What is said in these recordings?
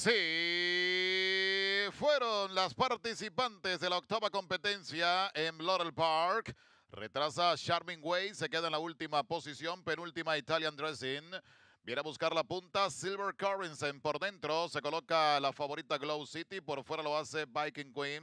Sí, fueron las participantes de la octava competencia en Laurel Park. Retrasa Charming Way, se queda en la última posición, penúltima Italian Dressing. Viene a buscar la punta Silver Corinson por dentro. Se coloca la favorita Glow City. Por fuera lo hace Viking Queen.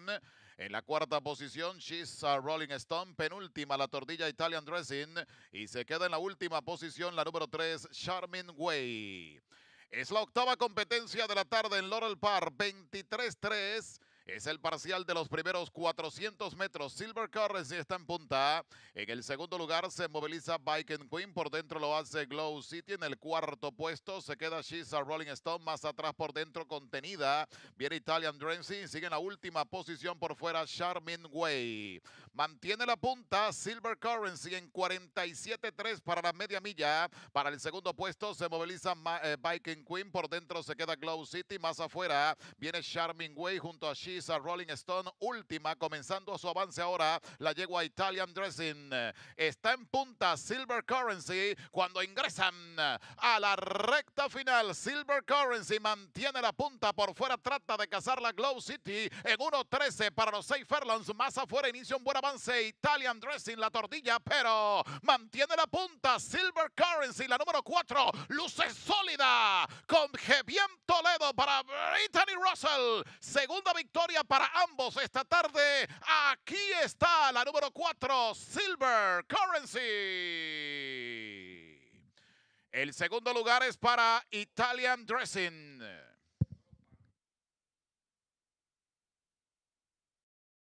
En la cuarta posición, She's a Rolling Stone. Penúltima, la tordilla Italian Dressing. Y se queda en la última posición la número 3, Charming Way. Es la octava competencia de la tarde en Laurel Park, 23-3. Es el parcial de los primeros 400 metros. Silver Currency está en punta. En el segundo lugar se moviliza Viking Queen. Por dentro lo hace Glow City. En el cuarto puesto se queda She's a Rolling Stone. Más atrás por dentro contenida. Viene Italian Drenzy. Sigue en la última posición por fuera Charmin Way. Mantiene la punta Silver Currency en 47.3 para la media milla. Para el segundo puesto se moviliza eh, Viking Queen. Por dentro se queda Glow City. Más afuera viene Charmin Way junto a She's a Rolling Stone, última, comenzando su avance ahora, la a Italian Dressing. Está en punta Silver Currency cuando ingresan a la recta final. Silver Currency mantiene la punta por fuera, trata de cazar la Glow City en 1.13 para los 6 Fairlands. Más afuera inicia un buen avance. Italian Dressing, la tortilla, pero mantiene la punta. Silver Currency, la número 4, luce sólida con Jevien Toledo para Britain. Russell. Segunda victoria para ambos esta tarde. Aquí está la número 4, Silver Currency. El segundo lugar es para Italian Dressing.